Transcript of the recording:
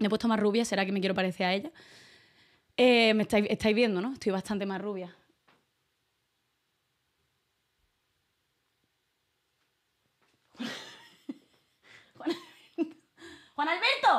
Me he puesto más rubia, será que me quiero parecer a ella. Eh, me estáis, estáis viendo, ¿no? Estoy bastante más rubia. Juan Alberto.